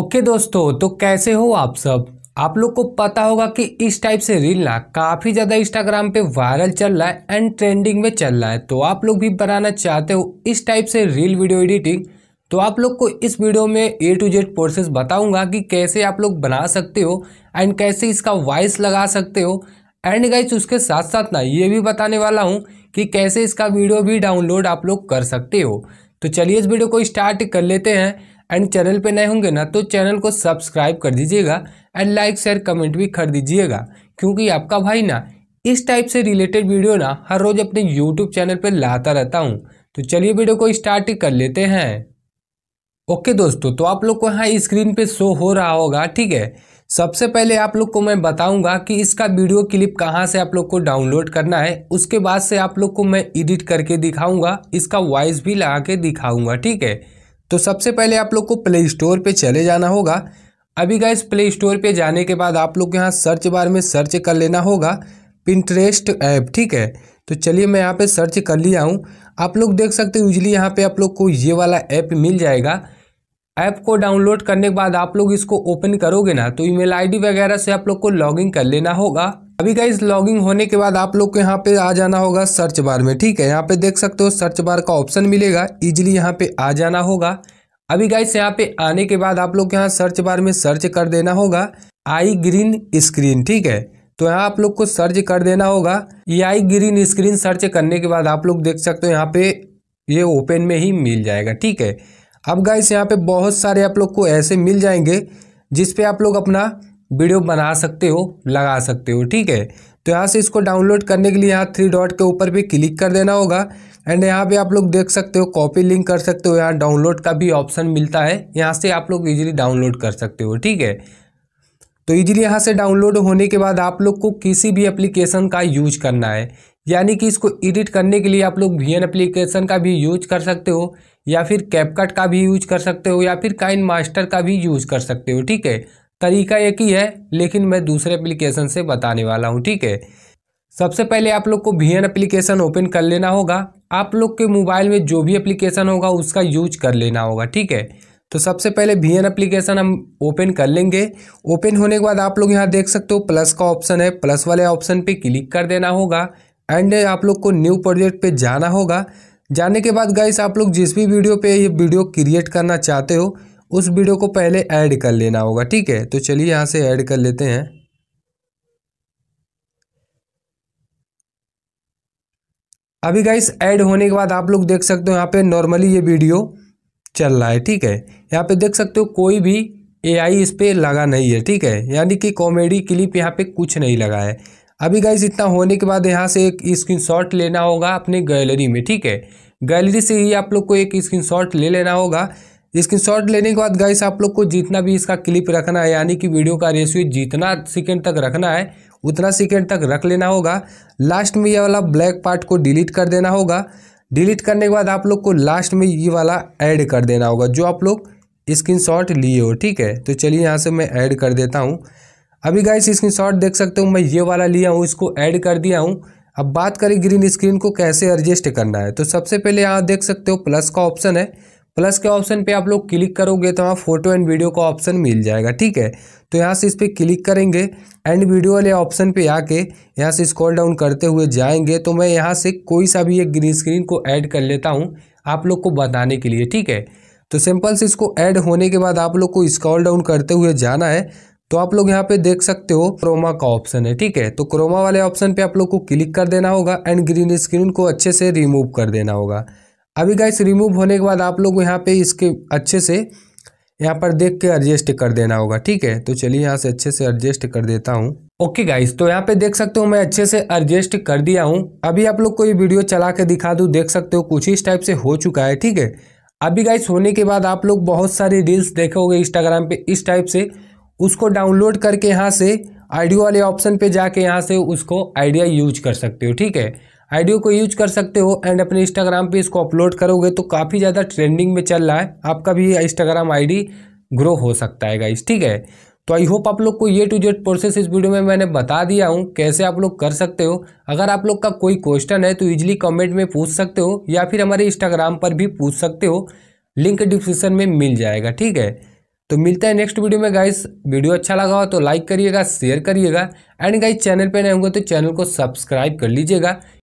okay okay दोस्तों तो कैसे हो आप सब आप लोग को पता होगा कि इस टाइप से रील ना काफ़ी ज़्यादा इंस्टाग्राम पे वायरल चल रहा है एंड ट्रेंडिंग में चल रहा है तो आप लोग भी बनाना चाहते हो इस टाइप से रील वीडियो एडिटिंग तो आप लोग को इस वीडियो में ए टू जेड प्रोसेस बताऊंगा कि कैसे आप लोग बना सकते हो एंड कैसे इसका वॉइस लगा सकते हो एंड गाइज उसके साथ साथ ना ये भी बताने वाला हूँ कि कैसे इसका वीडियो भी डाउनलोड आप लोग कर सकते हो तो चलिए इस वीडियो को स्टार्ट कर लेते हैं एंड चैनल पे नए होंगे ना तो चैनल को सब्सक्राइब कर दीजिएगा एंड लाइक शेयर कमेंट भी कर दीजिएगा क्योंकि आपका भाई ना इस टाइप से रिलेटेड वीडियो ना हर रोज़ अपने यूट्यूब चैनल पर लाता रहता हूँ तो चलिए वीडियो को स्टार्ट कर लेते हैं ओके दोस्तों तो आप लोग को यहाँ स्क्रीन पे शो हो रहा होगा ठीक है सबसे पहले आप लोग को मैं बताऊंगा कि इसका वीडियो क्लिप कहाँ से आप लोग को डाउनलोड करना है उसके बाद से आप लोग को मैं एडिट करके दिखाऊंगा इसका वॉइस भी लगा के दिखाऊंगा ठीक है तो सबसे पहले आप लोग को प्ले स्टोर पर चले जाना होगा अभी गाइस प्ले स्टोर पर जाने के बाद आप लोग यहाँ सर्च बार में सर्च कर लेना होगा पिंटरेस्ट ऐप ठीक है तो चलिए मैं यहाँ पे सर्च कर लिया हूँ आप लोग देख सकते हो यूजली यहाँ पे आप लोग को ये वाला ऐप मिल जाएगा ऐप को डाउनलोड करने के बाद आप लोग इसको ओपन करोगे ना तो ईमेल आईडी वगैरह से आप लोग को लॉगिन कर लेना होगा अभी गाइज लॉगिंग होने के बाद आप लोग को यहाँ पे आ जाना होगा सर्च बार में ठीक है यहाँ पे देख सकते हो सर्च बार का ऑप्शन मिलेगा इजिली यहाँ पे आ जाना होगा अभी गाइस यहाँ पे आने के बाद आप लोग यहाँ सर्च बार में सर्च कर देना होगा आई ग्रीन स्क्रीन ठीक है तो यहाँ आप लोग को सर्च कर देना होगा ये आई ग्रीन स्क्रीन सर्च करने के बाद आप लोग देख सकते हो यहाँ पे ये ओपन में ही मिल जाएगा ठीक है अब गाइस यहाँ पे बहुत सारे आप लोग को ऐसे मिल जाएंगे जिसपे आप लोग अपना वीडियो बना सकते हो लगा सकते हो ठीक है तो यहाँ से इसको डाउनलोड करने के लिए यहाँ थ्री डॉट के ऊपर भी क्लिक कर देना होगा एंड यहाँ पे आप लोग देख सकते हो कॉपी लिंक कर सकते हो यहाँ डाउनलोड का भी ऑप्शन मिलता है यहाँ से आप लोग इजीली डाउनलोड कर सकते हो ठीक है तो इजीली यहाँ से डाउनलोड होने के बाद आप लोग को किसी भी एप्लीकेशन का यूज करना है यानी कि इसको एडिट करने के लिए आप लोग वी एन एप्लीकेशन का भी यूज कर सकते हो या फिर कैपकट का भी यूज कर सकते हो या फिर काइन मास्टर का भी यूज कर सकते हो ठीक है तरीका एक ही है लेकिन मैं दूसरे एप्लीकेशन से बताने वाला हूँ ठीक है सबसे पहले आप लोग को वी एन एप्लीकेशन ओपन कर लेना होगा आप लोग के मोबाइल में जो भी एप्लीकेशन होगा उसका यूज कर लेना होगा ठीक है तो सबसे पहले वी एन एप्लीकेशन हम ओपन कर लेंगे ओपन होने के बाद आप लोग यहाँ देख सकते हो प्लस का ऑप्शन है प्लस वाले ऑप्शन पे क्लिक कर देना होगा एंड आप लोग को न्यू प्रोजेक्ट पे जाना होगा जाने के बाद गाइस आप लोग जिस भी वीडियो पे ये वीडियो क्रिएट करना चाहते हो उस वीडियो को पहले ऐड कर लेना होगा ठीक है तो चलिए यहां से ऐड कर लेते हैं अभी गाइस ऐड होने के बाद आप लोग देख सकते हो यहाँ पे नॉर्मली ये वीडियो चल रहा है ठीक है यहाँ पे देख सकते हो कोई भी एआई इस पर लगा नहीं है ठीक है यानी कि कॉमेडी क्लिप यहाँ पे कुछ नहीं लगा है अभी गाइस इतना होने के बाद यहाँ से एक शॉट लेना होगा अपने गैलरी में ठीक है गैलरी से ही आप लोग को एक शॉट ले लेना होगा स्क्रीनशॉट लेने के बाद गाइस आप लोग को जितना भी इसका क्लिप रखना है यानी कि वीडियो का रेशियो जितना सेकेंड तक रखना है उतना सेकेंड तक रख लेना होगा लास्ट में ये वाला ब्लैक पार्ट को डिलीट कर देना होगा डिलीट करने के बाद आप लोग को लास्ट में ये वाला ऐड कर देना होगा जो आप लोग शॉट लिए हो ठीक है तो चलिए यहाँ से मैं ऐड कर देता हूँ अभी गाइस शॉट देख सकते हो मैं ये वाला लिया हूँ इसको ऐड कर दिया हूँ अब बात करें ग्रीन स्क्रीन को कैसे एडजस्ट करना है तो सबसे पहले यहाँ देख सकते हो प्लस का ऑप्शन है प्लस के ऑप्शन पे आप लोग क्लिक करोगे तो वहाँ फोटो एंड वीडियो का ऑप्शन मिल जाएगा ठीक है तो यहाँ से इस पर क्लिक करेंगे एंड वीडियो वाले ऑप्शन पे आके यहाँ से स्क्रॉल डाउन करते हुए जाएंगे तो मैं यहाँ से कोई सा भी एक ग्रीन स्क्रीन को ऐड कर लेता हूँ आप लोग को बताने के लिए ठीक है तो सिंपल से इसको ऐड होने के बाद आप लोग को स्क्रॉल डाउन करते हुए जाना है तो आप लोग यहाँ पे देख सकते हो क्रोमा का ऑप्शन है ठीक है तो क्रोमा वाले ऑप्शन पे आप लोग को क्लिक कर देना होगा एंड ग्रीन स्क्रीन को अच्छे से रिमूव कर देना होगा अभी गाइस रिमूव होने के बाद आप लोग यहाँ पे इसके अच्छे से यहाँ पर देख के एडजस्ट कर देना होगा ठीक है तो चलिए यहाँ से अच्छे से एडजस्ट कर देता हूँ ओके गाइस तो यहाँ पे देख सकते हो मैं अच्छे से एडजस्ट कर दिया हूँ अभी आप लोग को ये वीडियो चला के दिखा दूँ देख सकते हो कुछ इस टाइप से हो चुका है ठीक है अभी गाइस होने के बाद आप लोग बहुत सारे रील्स देखोगे इंस्टाग्राम पर इस टाइप से उसको डाउनलोड करके यहाँ से आइडियो वाले ऑप्शन पर जाके यहाँ से उसको आइडिया यूज कर सकते हो ठीक है आइडियो को यूज कर सकते हो एंड अपने इंस्टाग्राम पे इसको अपलोड करोगे तो काफ़ी ज़्यादा ट्रेंडिंग में चल रहा है आपका भी इंस्टाग्राम आईडी ग्रो हो सकता है गाइस ठीक है तो आई होप आप लोग को ये टू जेड प्रोसेस इस वीडियो में मैंने बता दिया हूँ कैसे आप लोग कर सकते हो अगर आप लोग का कोई क्वेश्चन है तो ईजिली कमेंट में पूछ सकते हो या फिर हमारे इंस्टाग्राम पर भी पूछ सकते हो लिंक डिस्क्रिप्शन में मिल जाएगा ठीक है तो मिलता है नेक्स्ट वीडियो में गाइस वीडियो अच्छा लगा हो तो लाइक करिएगा शेयर करिएगा एंड गाइस चैनल पे नए होंगे तो चैनल को सब्सक्राइब कर लीजिएगा